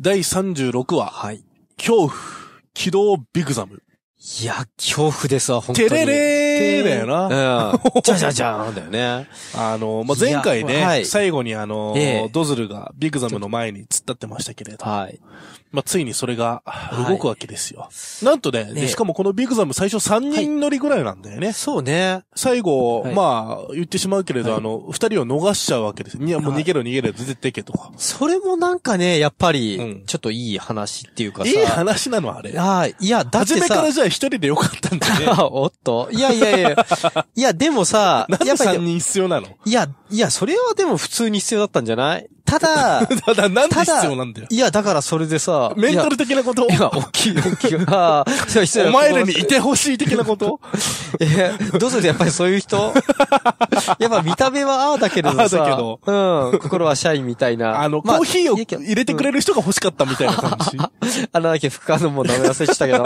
第36話。はい。恐怖、起動ビグザム。いや、恐怖ですわ、本当に。テレレーへーだよな。じゃじゃじゃーんだよね。あの、まあ、前回はね、い最後にあの、えドズルがビッグザムの前に突っ立ってましたけれど、はい。まあ、ついにそれが動くわけですよ。なんとねしかもこのビッグザム最初3人乗りぐらいなんだよね。そうね。最後、はいまあ、言ってしまうけれど、はいあの、二人を逃しちゃうわけです。いや、もう逃げろ逃げろ、絶対行けとか。それもなんかね、やっぱうりん、ちょっといい話っていうかさ。いい話なのあれ。はい。いや、だって初めから、じゃあ一人でよかったんだね。あ おっと。いやいややいや。いや、でもさ、なで3人必要なのいや、いや、それはでも普通に必要だったんじゃないただ、ただ、なんで必要なんだよ。いや、だからそれでさ、メンタル的なこといや、大きい、大きい。お前らにいてほしい的なこと えどうするやっぱりそういう人 やっぱ見た目はああだけれどさ。ああだけど。うん、心はシャイみたいな。あの、まあ、コーヒーを入れてくれる人が欲しかったみたいな感じ。あのだけ不可能もダメ忘れしたけど。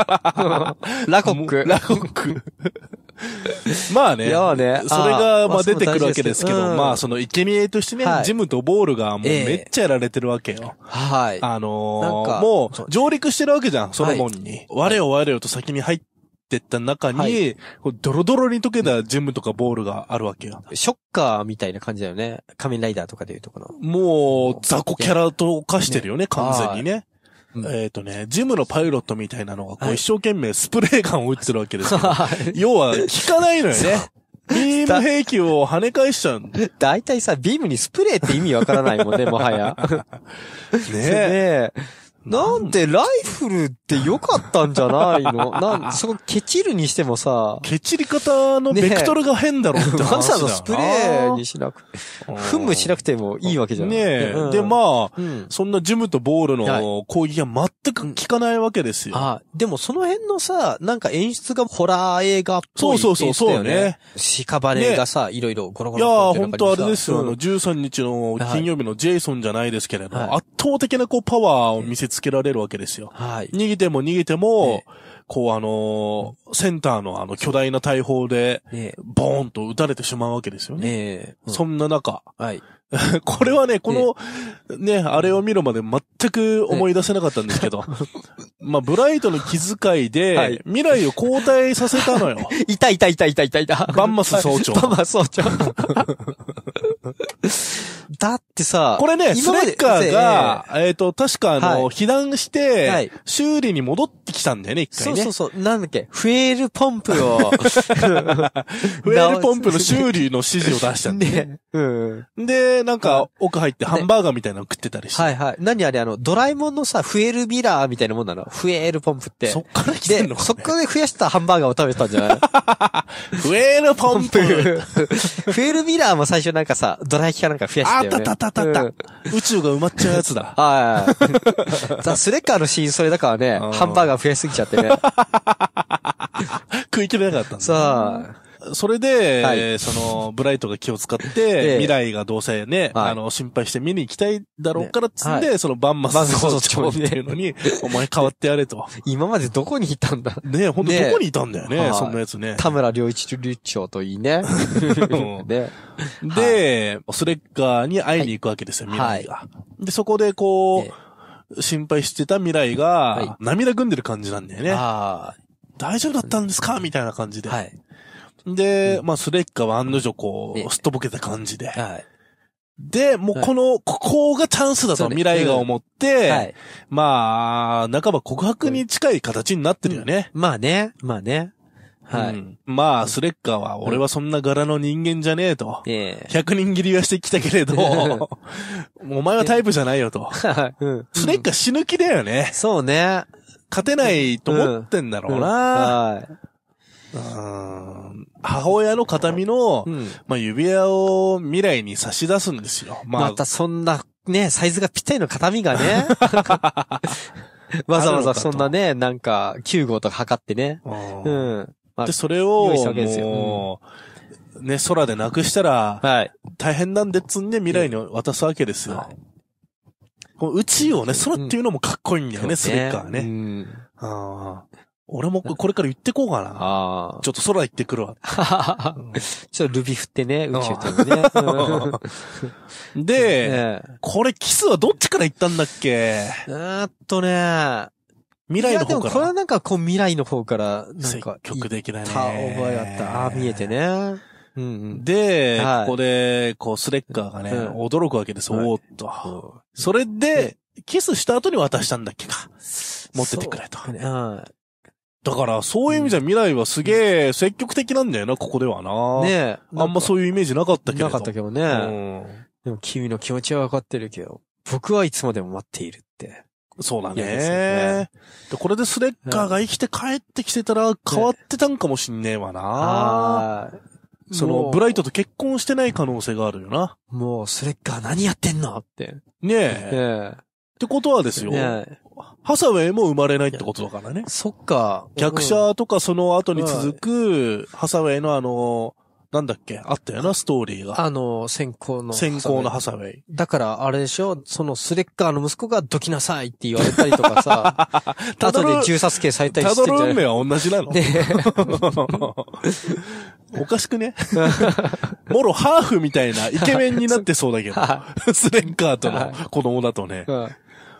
ラコック。ラコック。まあね。やね。それが、まあ出てくるわけですけど、まあ、その、イケメ贄としてね、ジムとボールがもうめっちゃやられてるわけよ。はい。あのー、もう、上陸してるわけじゃん、そのもんに。我を我をと先に入ってった中に、こうドロドロに溶けたジムとかボールがあるわけよ。ショッカーみたいな感じだよね。仮面ライダーとかでいうとこの。もう、雑魚キャラと化してるよね、完全にね。えっ、ー、とね、ジムのパイロットみたいなのが、こう、一生懸命スプレーガンを撃ってるわけですよ。はい、要は、効かないのよね。ビーム兵器を跳ね返しちゃうんだ。だいたいさ、ビームにスプレーって意味わからないもんね、もはや。ねえ。ねえなんでライフルって良かったんじゃないの なん、そこケチるにしてもさ。ケチり方のベクトルが変だろって話だ、ね、わスプレーにしなく、噴霧しなくてもいいわけじゃない。ねえ、うん、で、まあ、うん、そんなジムとボールの攻撃は全く効かないわけですよ。はいあでもその辺のさ、なんか演出がホラー映画っぽい、そうそうそう、そうね。屍がさ、ね、いろいろゴロゴロゴロいやー、ほんとあれですよ、あの、13日の金曜日のジェイソンじゃないですけれど、はい、圧倒的なこうパワーを見せつけられるわけですよ。はい。逃げても逃げても、こうあのー、センターのあの巨大な大砲で、ボーンと撃たれてしまうわけですよね。そんな中、はい。これはね、この、ね、あれを見るまで全く思い出せなかったんですけど、まあ、ブライトの気遣いで、未来を交代させたのよ。いたいたいたいたいたいた。バンマス総長。バンマス総長。だってさ、これね、スレッカーが、えっ、と、確かあの、避難して、修理に戻ってきたんだよね、一回ね。そうそうそう、なんだっけ、フェールポンプを、フェールポンプの修理の指示を出したんだで、なんか、奥入ってハンバーガーみたいなの食ってたりして。はいはい。何あれ、あの、ドラえもんのさ、増えるミラーみたいなもんなの増えるポンプって。そっから来てんのか、ね、そこで増やしたハンバーガーを食べてたんじゃない 増えるポンプ 増えるミラーも最初なんかさ、ドラ焼きかなんか増やしてたよ、ね。あったたたたた、うん、宇宙が埋まっちゃうやつだ。はい。スレッカーのシーン、それだからね、ハンバーガー増やしすぎちゃってね。食い切れなかったんだ。さあ。それで、はい、その、ブライトが気を使って、未来がどうせね、はい、あの、心配して見に行きたいだろうからっつんで、ねその、バンマス校長っていうのに、お前変わってやれと。今までどこにいたんだねえ、ほんとどこにいたんだよね、ねそんなやつね。田村良一流長といいね。で、で、スレッガーに会いに行くわけですよ、未来が。で、そこでこう、心配してた未来が、涙ぐんでる感じなんだよね。大丈夫だったんですかみたいな感じで。はい。で、まあ、スレッカは案の定こう、すっとぼけた感じで。はい。で、もうこの、ここがチャンスだと未来が思って、まあ、半ば告白に近い形になってるよね。まあね、まあね。はい、うん。まあ、スレッカーは、俺はそんな柄の人間じゃねえと。ええ。100人切りはしてきたけれど、お前はタイプじゃないよと。うん、スレッカー死ぬ気だよね。そうね。勝てないと思ってんだろうな。はい。母親の形見の、うん、まあ、指輪を未来に差し出すんですよ。まあ、またそんな、ね、サイズがぴったりの形見がね。わざわざそんなね、なんか、9号とか測ってね。うん。まあ、で、それを、もう、ね、空でなくしたら、はい。大変なんでっつんで未来に渡すわけですよ。はい、宇宙をね、空っていうのもかっこいいんだよね、うん、スリッカーね。うん、あ。俺もこれから言ってこうかな。ちょっと空行ってくるわ。ちょっとルビ振ってね、宇宙とね。で、ね、これキスはどっちから行ったんだっけえっとね、未来の方から。いやでもこれはなんかこう未来の方から、なんか。積極的なね。た覚えがあった。ああ、見えてね。うんで、ここで、こう、スレッカーがね、驚くわけです。おっと。それで、キスした後に渡したんだっけか。持っててくれと。だから、そういう意味じゃ未来はすげえ積極的なんだよな、ここではな。ねえ。あんまそういうイメージなかったけど。なかったけどね。うん、でも君の気持ちはわかってるけど、僕はいつまでも待っているって。そうだね。ねでこれでスレッカーが生きて帰ってきてたら変わってたんかもしんねえわな。ね、その、ブライトと結婚してない可能性があるよな。もう、スレッカー何やってんのって。ねえ。ねえってことはですよ、ね、ハサウェイも生まれないってことだからね。そっか。逆者とかその後に続く、ハサウェイのあの、なんだっけあったよな、ストーリーが。あの、先行の。先行のハサウェイ。だから、あれでしょそのスレッカーの息子がどきなさいって言われたりとかさ、と で銃殺系されたりしてんたどる運命は同じなのね おかしくねもろハーフみたいなイケメンになってそうだけど、スレッカーとの子供だとね。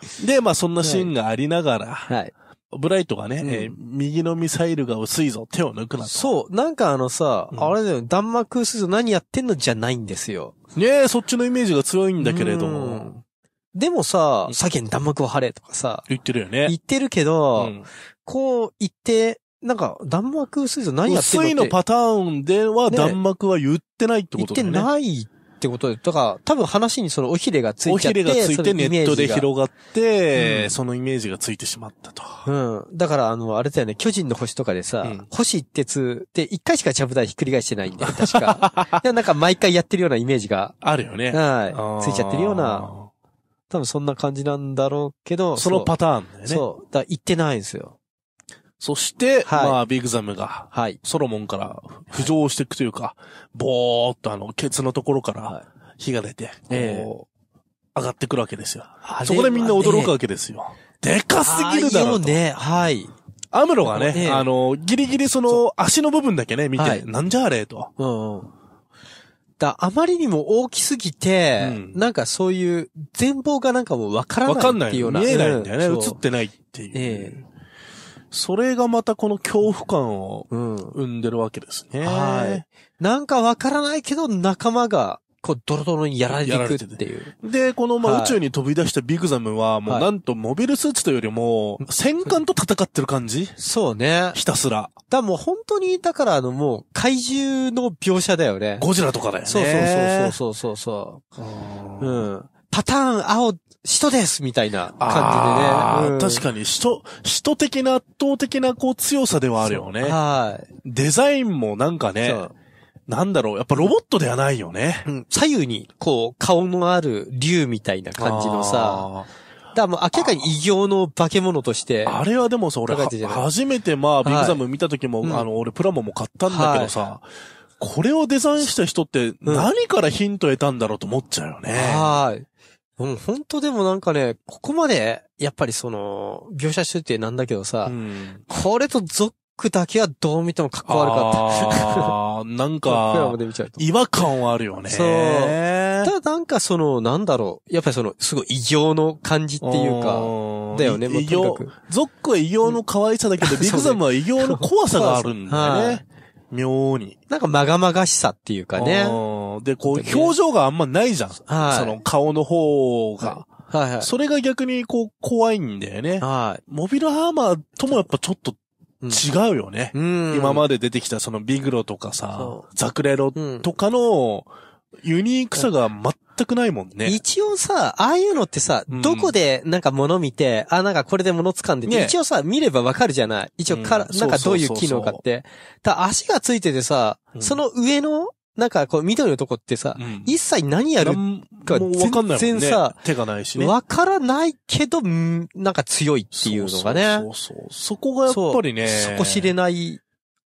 で、まあそんなシーンがありながら、はい。ブライトがね、うんえー、右のミサイルが薄いぞ、手を抜くなと。そう、なんかあのさ、うん、あれだよ、弾幕薄いぞ、何やってんのじゃないんですよ。ねえ、そっちのイメージが強いんだけれども。でもさ、左舷弾幕を張れとかさ。言ってるよね。言ってるけど、うん、こう言って、なんか、弾幕薄いぞ何やってんの薄いのパターンでは弾幕は言ってないってことだよね。言ってないってことで、だから多分話にそのおひれがついてゃて、おひれがついてネットで広がって、うん、そのイメージがついてしまったと。うん。だからあの、あれだよね、巨人の星とかでさ、うん、星一徹って一回しかャゃぶ台ひっくり返してないんだよ、確か。や、なんか毎回やってるようなイメージが。あるよね。はい。ついちゃってるような。多分そんな感じなんだろうけど。そのパターンだよね。そう。だ行ってないんですよ。そして、はい、まあ、ビグザムが、はい、ソロモンから浮上していくというか、はい、ぼーっとあの、ケツのところから火が出て、えー、上がってくるわけですよ、そこでみんな驚くわけですよ。でかすぎるだろうと。ね、はい。アムロがね、ねあの、ギリギリその足の部分だけね、見て、はい、なんじゃあれと。うんだ、あまりにも大きすぎて、うん、なんかそういう、全貌がなんかもうわからないっていうような。わかんない。見えないんだよね。映、ってないっていう。ええそれがまたこの恐怖感を生んでるわけですね。うん、はい。なんかわからないけど仲間がこう、ドロドロにやられていくっていう。で、この、まあ、宇宙に飛び出したビグザムは、もうなんと、モビルスーツというよりも、戦艦と戦ってる感じそうね。ひたすら。だもう本当に、だからあの、もう、怪獣の描写だよね。ゴジラとかだよね。そうそうそうそうそうそう。うん。パターン青人ですみたいな感じでね。うん、確かに、人、人的な圧倒的なこう強さではあるよね。はい。デザインもなんかね、なんだろう、やっぱロボットではないよね。うん、左右に、こう、顔のある竜みたいな感じのさ、だもう明らかに異形の化け物として。あれはでもさ、俺、初めてまあ、ビッグザム見た時も、はい、あの、俺プラモも買ったんだけどさ、はい、これをデザインした人って何からヒント得たんだろうと思っちゃうよね。はい。うん、本当でもなんかね、ここまで、やっぱりその、描写しててなんだけどさ、うん、これとゾックだけはどう見てもかっこ悪かった。あなんか、違和感はあるよね。そう。ただなんかその、なんだろう。やっぱりその、すごい異形の感じっていうか、だよね、もう異形。ゾックは異形の可愛さだけど、うん、ビクザムは異形の怖さがあるんだよね。妙に。なんかまがまがしさっていうかね。で、こう、表情があんまないじゃん。はい。その顔の方が。はいはい。それが逆にこう、怖いんだよね。はい。モビルハーマーともやっぱちょっと違うよね。うん。今まで出てきたそのビグロとかさ、ザクレロとかの、ユニークさが全くないもんね。一応さ、ああいうのってさ、どこでなんか物見て、あ、なんかこれで物掴んでね、一応さ、見ればわかるじゃない一応から、うん、なんかどういう機能かって。だ足がついててさ、その上のなんかこう緑のとこってさ、うん、一切何やるか全然さ、ね、手がないしね。わからないけど、なんか強いっていうのがね。そうそうそこがやっぱりねそ。そこ知れない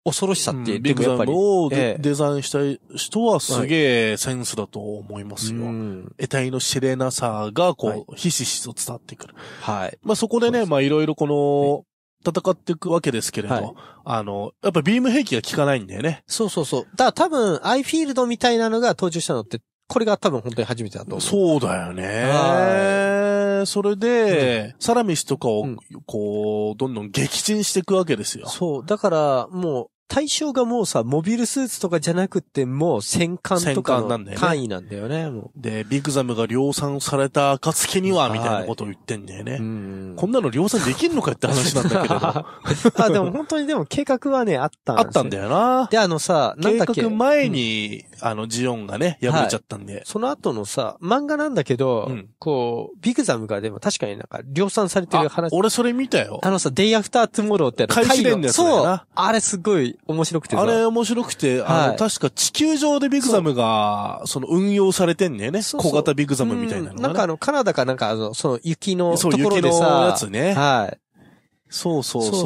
恐ろしさって、うん、でもやっぱり。をデ,、ザインした人はすげえセンスだと思いますよ。はい得体の知れなさが、こう、ひしひしと伝わってくる。はい。まあそこでね、まあいろいろこの、戦っていくわけですけれど、はい、あの、やっぱビーム兵器が効かないんだよね。そうそうそう。だから多分、アイフィールドみたいなのが登場したのって、これが多分本当に初めてだと思う。そうだよね。それで、うん、サラミスとかを、こう、どんどん撃沈していくわけですよ。そう。だから、もう、対象がもうさ、モビルスーツとかじゃなくて、もう戦艦とかの単位なんだよね。よねで、ビッグザムが量産された暁には、みたいなことを言ってんだよね。はい、んこんなの量産できんのかって話なんだけど。あ、でも本当にでも計画はね、あったんですよ。あったんだよな。で、あのさ、なんだっけ計画前に、うん、あの、ジオンがね、破れちゃったんで、はい、その後のさ、漫画なんだけど、うん、こう、ビッグザムがでも確かになんか量産されてる話。俺それ見たよ。あのさ、デイアフタートゥモローってやつ。回収だよそう。あれすごい、面白くてあれ面白くて、あの、はい確か地球上でビグザムが、その運用されてんねね。そう小型ビグザムみたいなのが、ねうんなんかあの、カナダかなんか、あの、その雪のとそうころでさ、雪のやつねはい。そうそうそう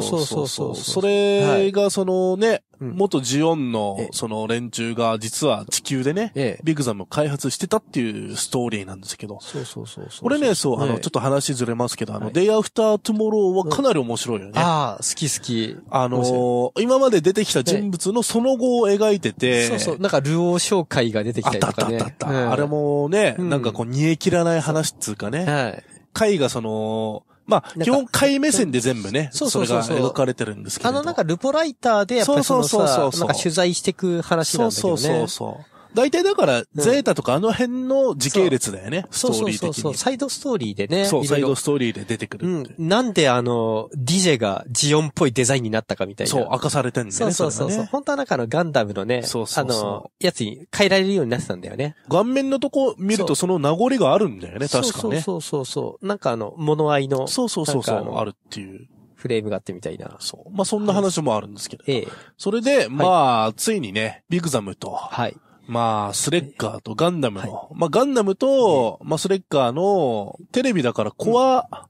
そうそうそうそれが、そのね、元ジオンの、その連中が実は地球でね、ええビッグザムを開発してたっていうストーリーなんですけど。そうそうそうそう。俺ね、そう、あの、ちょっと話ずれますけど、あの、い Day After Tomorrow はかなり面白いよね。ああ、好き好き。あの今まで出てきた人物のその後を描いてて、そうそう。なんか、ルオー紹介が出てきたあったあったあった。うんあれ。もね、なんかこう、煮え切らない話っつうかね、はい。会がその、まあ、業回目線で全部ね、そうそうそうそれが描かれてるんですけど。あのなんかルポライターでやっぱりそのさ、そうそうそうそうなんか取材していく話なんだけどね。そうそうそうそう。大体だから、ゼータとかあの辺の時系列だよね。そうそうそうそう。サイドストーリーでね。そう、サイドストーリーで出てくるうん。なんであの、DJ がジオンっぽいデザインになったかみたいな。そう、明かされてるんだよね。そうそうそう。本当はなんかのガンダムのね、そうそうあの、やつに変えられるようになってたんだよね。顔面のとこ見るとその名残があるんだよね、確かね。そうそうそう。なんかあの、物合いの。そうそうそうそう、あるっていう。フレームがあってみたいな。そう。まあ、そんな話もあるんですけど。ええ。それで、まあ、ついにね、ビグザムと。はい。まあ、スレッガーとガンダムの、はい、まあガンダムと、まあスレッガーの、テレビだからコア、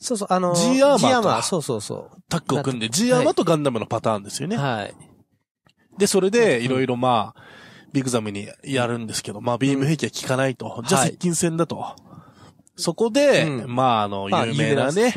そうそう、あの G アーマー。G アーマー、そうそうそう。タッグを組んで、G アーマーとガンダムのパターンですよね。はい。で、それで、いろいろまあ、ビグザムにやるんですけど、まあ、ビーム兵器は効かないと。うん、じゃあ、接近戦だと。はい、そこで、うん、まあ、あの、有名なね。まあ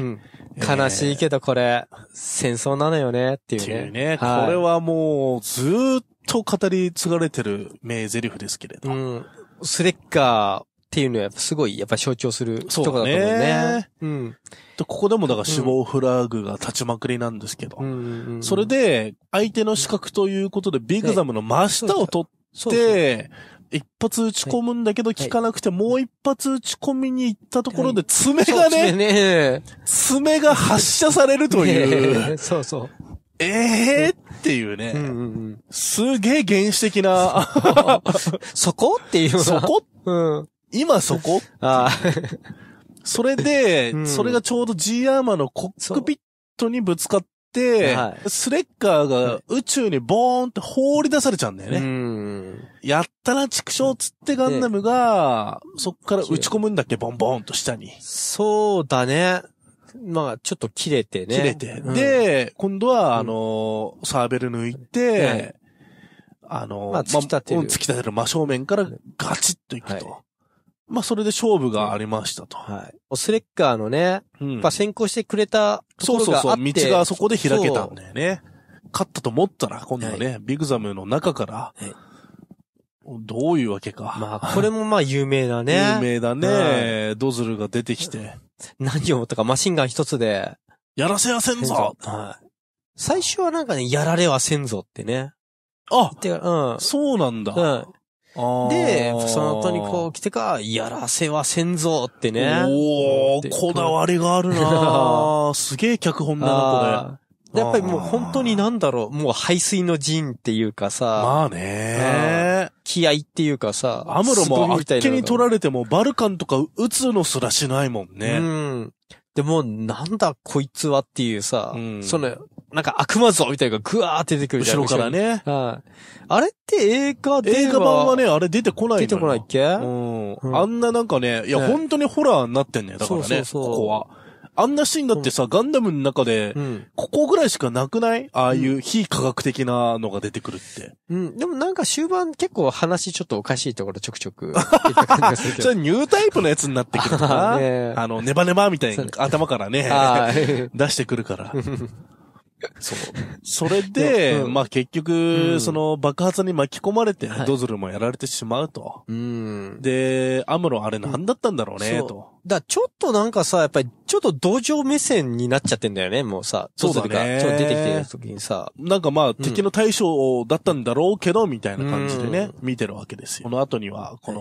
えー、悲しいけど、これ、戦争なのよね、っていうね。うね。はい、これはもう、ずっと語り継がれてる名台詞ですけれど。うん。スレッカーっていうのはすごい、やっぱ象徴する人だと思うね。そうね。うん。で、ここでもだから死亡フラグが立ちまくりなんですけど。うん、それで、相手の資格ということで、ビグザムの真下を取って、一発打ち込むんだけど効かなくて、もう一発打ち込みに行ったところで爪がね、爪が発射されるという。そうそう。ええー、っていうね、うんうんうん、すげえ原始的な、そこっていうそこ、うん、今そこあそれで、うん、それがちょうど G アーマーのコックピットにぶつかって、スレッカーが宇宙にボーンって放り出されちゃうんだよね。うん、やったら畜生つってガンダムが、そっから打ち込むんだっけ、ボンボンと下に。そうだね。まあ、ちょっと切れてね。切れて。で、今度は、あの、サーベル抜いて、あの、まあ、突き立てる。突き立てる真正面からガチッといくと。まあ、それで勝負がありましたと。はい。スレッガーのね、うん、先行してくれたところがあそうそうそう、道がそこで開けたんだよね。勝ったと思ったら、今度はね、ビグザムの中から、どういうわけか。まあ、これもまあ有名だね。有名だね、うん、ドズルが出てきて。何をとったか、マシンガン一つで。やらせはせんぞ、はい、最初はなんかね、やられはせんぞってね。あってうん。そうなんだ。うんで、その後にこう来てか、やらせはせんぞってね。おおこだわりがあるな すげえ脚本だな、これ。やっぱりもう本当になんだろう、もう排水の陣っていうかさ。まあね気合っていうかさ、アムロもあっけに取られてもバルカンとか撃つのすらしないもんね。うん。でも、なんだこいつはっていうさ、うん、その、なんか悪魔像みたいなのがグワーって出てくるじゃん。後ろからね。はい。あれって映画で映画版はね、あれ出てこない出てこないっけ、うん、うん。あんななんかね、いや、ね、本当にホラーになってんね、だからね、そうそうそうここは。あんなシーンだってさ、うん、ガンダムの中で、ここぐらいしかなくないああいう非科学的なのが出てくるって。うん、でもなんか終盤結構話ちょっとおかしいところちょくちょく。じゃあニュータイプのやつになってくるかな あの、ネバネバみたいに 頭からね、出してくるから。そう。それで、うん、まあ結局、うん、その爆発に巻き込まれて、ドズルもやられてしまうと。うん、で、アムロあれ何だったんだろうね、うん、と。だちょっとなんかさ、やっぱりちょっと土壌目線になっちゃってんだよね、もうさ。そうだね。ちょっと出てきてる時にさ。なんかまあ、敵の対象だったんだろうけど、みたいな感じでね、見てるわけですよ。この後には、こ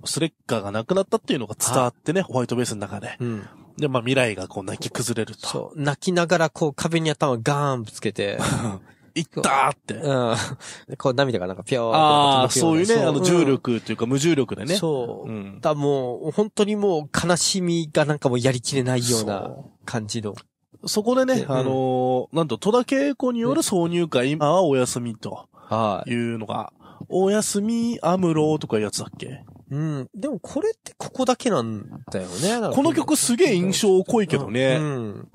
の、スレッカーが亡くなったっていうのが伝わってね、ホワイトベースの中で。うんで、まあ未来がこう泣き崩れると。そう。泣きながらこう壁に頭ガーンぶつけて。い ったーって。うん。こう涙がなんかぴょーああ、そういうね、あの重力というか無重力でね。そう。うん、だもう、本当にもう悲しみがなんかもうやりきれないような感じの。そこでね、あのー、なんと戸田恵子による挿入会、今はお休みと。はい。いうのが、お休みアムロとかいうやつだっけうん。でもこれってここだけなんだよね。この曲すげえ印象濃いけどね。うん。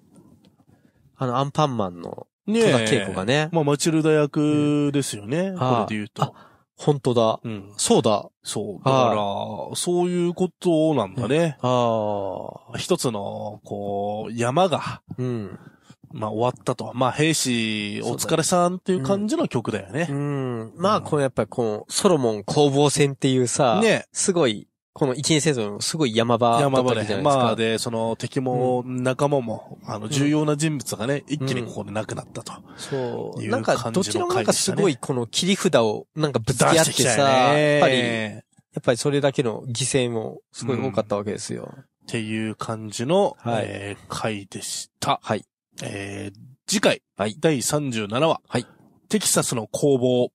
あの、アンパンマンの、ねえ。戸田がね。まあ、マチルダ役ですよね。うん、これで言うと。本当だ。うん。そうだ。そう。だから、そういうことなんだね。うん、ああ。一つの、こう、山が。うん。まあ終わったと。まあ兵士、お疲れさんっていう感じの曲だよね。うねうん。うん、まあこのやっぱこのソロモン攻防戦っていうさ、ね。すごい、この一年生のすごい山場だったじゃないですか。山場で、まあで、その敵も仲間も、うん、あの重要な人物がね、一気にここで亡くなったと、そう。なんかどちらもなんかすごいこの切り札をなんかぶつけ合ってさ、やっぱり、やっぱりそれだけの犠牲もすごい多かったわけですよ。うん、っていう感じの、はい、えー、回でした。はい。えー、次回、はい、第37話、はい、テキサスの攻防